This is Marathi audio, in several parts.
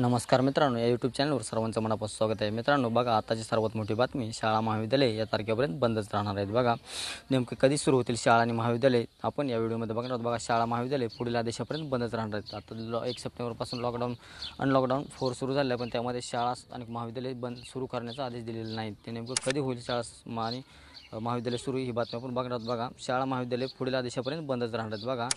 नमस्कार मित्रांनो या यूट्यूब चॅनलवर सर्वांचं मनापासून स्वागत आहे मित्रांनो बघा आताची सर्वात मोठी बातमी शाळा महाविद्यालय या तारखेपर्यंत बंदच राहणार आहेत बघा नेमके कधी सुरू होतील शाळा आणि महाविद्यालय आपण या व्हिडिओमध्ये बघणार आहोत बघा शाळा महाविद्यालय पुढील आदेशापर्यंत बंदच राहणार आहेत आता लॉ एक सप्टेंबरपासून लॉकडाऊन अनलॉकडाऊन फोर सुरू झाले पण त्यामध्ये शाळा आणि महाविद्यालय बंद सुरू करण्याचा आदेश दिलेला नाही ते नेमकं कधी होईल शाळा आणि महाविद्यालय सुरू ही बातमी आपण बघणार आहोत बघा शाळा महाविद्यालय पुढील आदेशापर्यंत बंदच राहणार आहेत बघा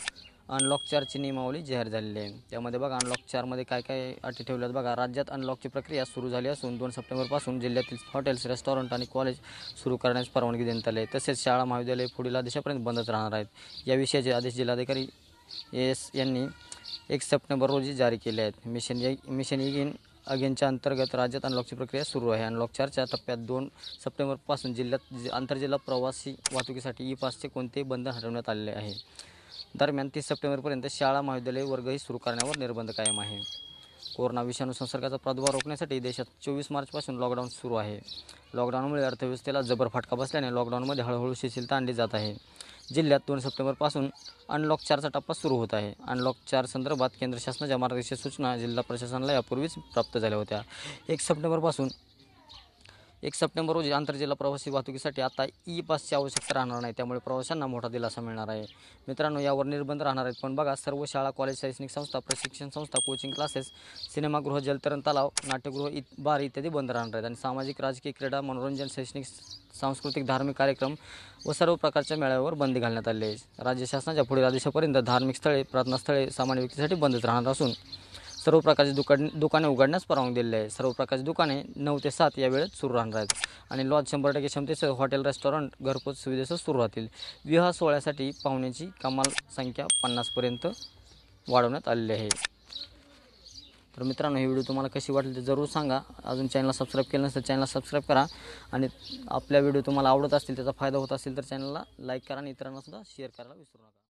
अनलॉक चारची नियमावली जाहीर झालेली आहे त्यामध्ये बघा अनलॉक चारमध्ये काय काय अटी ठेवल्यात बघा राज्यात अनलॉकची प्रक्रिया सुरू झाली असून दोन सप्टेंबरपासून जिल्ह्यातील हॉटेल्स रेस्टॉरंट आणि कॉलेज सुरू करण्यास परवानगी देण्यात आली आहे तसेच शाळा महाविद्यालय पुढील आदेशापर्यंत बंदच राहणार आहेत याविषयीचे आदेश जिल्हाधिकारी एस यांनी एक सप्टेंबर रोजी जारी केले आहेत मिशन मिशन इगिन अगेनच्या अंतर्गत राज्यात अनलॉकची प्रक्रिया सुरू आहे अनलॉक चारच्या टप्प्यात दोन सप्टेंबरपासून जिल्ह्यात आंतरजिल्हा प्रवासी वाहतुकीसाठी ई पासचे कोणतेही बंधन हटवण्यात आलेले आहे दरम्यान तीस सप्टेंबरपर्यंत शाळा महाविद्यालय वर्गही सुरू करण्यावर निर्बंध कायम आहे कोरोना विषाणू संसर्गाचा प्रादुर्भाव रोखण्यासाठी देशात चोवीस मार्चपासून लॉकडाऊन सुरू आहे लॉकडाऊनमुळे अर्थव्यवस्थेला जबर फटका बसल्याने लॉकडाऊनमध्ये हळूहळू शिथिलता आणली जात आहे जिल्ह्यात दोन सप्टेंबरपासून अनलॉक चारचा टप्पा सुरू होत आहे अनलॉक चार संदर्भात केंद्र शासनाच्या मार्गदर्शक सूचना जिल्हा प्रशासनाला यापूर्वीच प्राप्त झाल्या होत्या एक सप्टेंबरपासून एक सप्टेंबर रोजी आंतरजिल्हा प्रवासी वाहतुकीसाठी आता ई पासची आवश्यकता राहणार नाही त्यामुळे प्रवाशांना मोठा दिलासा मिळणार आहे मित्रांनो यावर निर्बंध राहणार आहेत पण बघा सर्व शाळा कॉलेज शैक्षणिक संस्था प्रशिक्षण संस्था कोचिंग क्लासेस सिनेमागृह जलतरण तलाव नाट्यगृह इत बार इत्यादी बंद राहणार आहेत आणि सामाजिक राजकीय क्रीडा मनोरंजन शैक्षणिक सांस्कृतिक धार्मिक कार्यक्रम व सर्व प्रकारच्या मेळाव्यावर बंदी घालण्यात आली आहे राज्य शासनाच्या पुढील आदेशापर्यंत धार्मिक स्थळे प्रार्थनास्थळे सामान्य व्यक्तीसाठी बंदच राहणार असून सर्व प्रकारची दुकान दुकाने उघडण्यास परवानगी दिलेली आहे सर्व प्रकारची दुकाने नऊ ते सात या वेळेत सुरू राहणार आहेत आणि लॉज शंभर टक्के क्षमतेसह हॉटेल रेस्टॉरंट घरपोच सुविधेसह सुरू राहतील विवाह सोहळ्यासाठी पाहुण्याची कमाल संख्या पन्नासपर्यंत वाढवण्यात आलेली आहे तर मित्रांनो ही व्हिडिओ तुम्हाला कशी वाटली ते जरूर सांगा अजून चॅनलला सबस्क्राईब केलं नसेल चॅनलला सबस्क्राईब करा आणि आपल्या व्हिडिओ तुम्हाला आवडत असतील त्याचा फायदा होत असेल तर चॅनलला लाईक करा आणि इतरांनासुद्धा शेअर करायला विसरू नका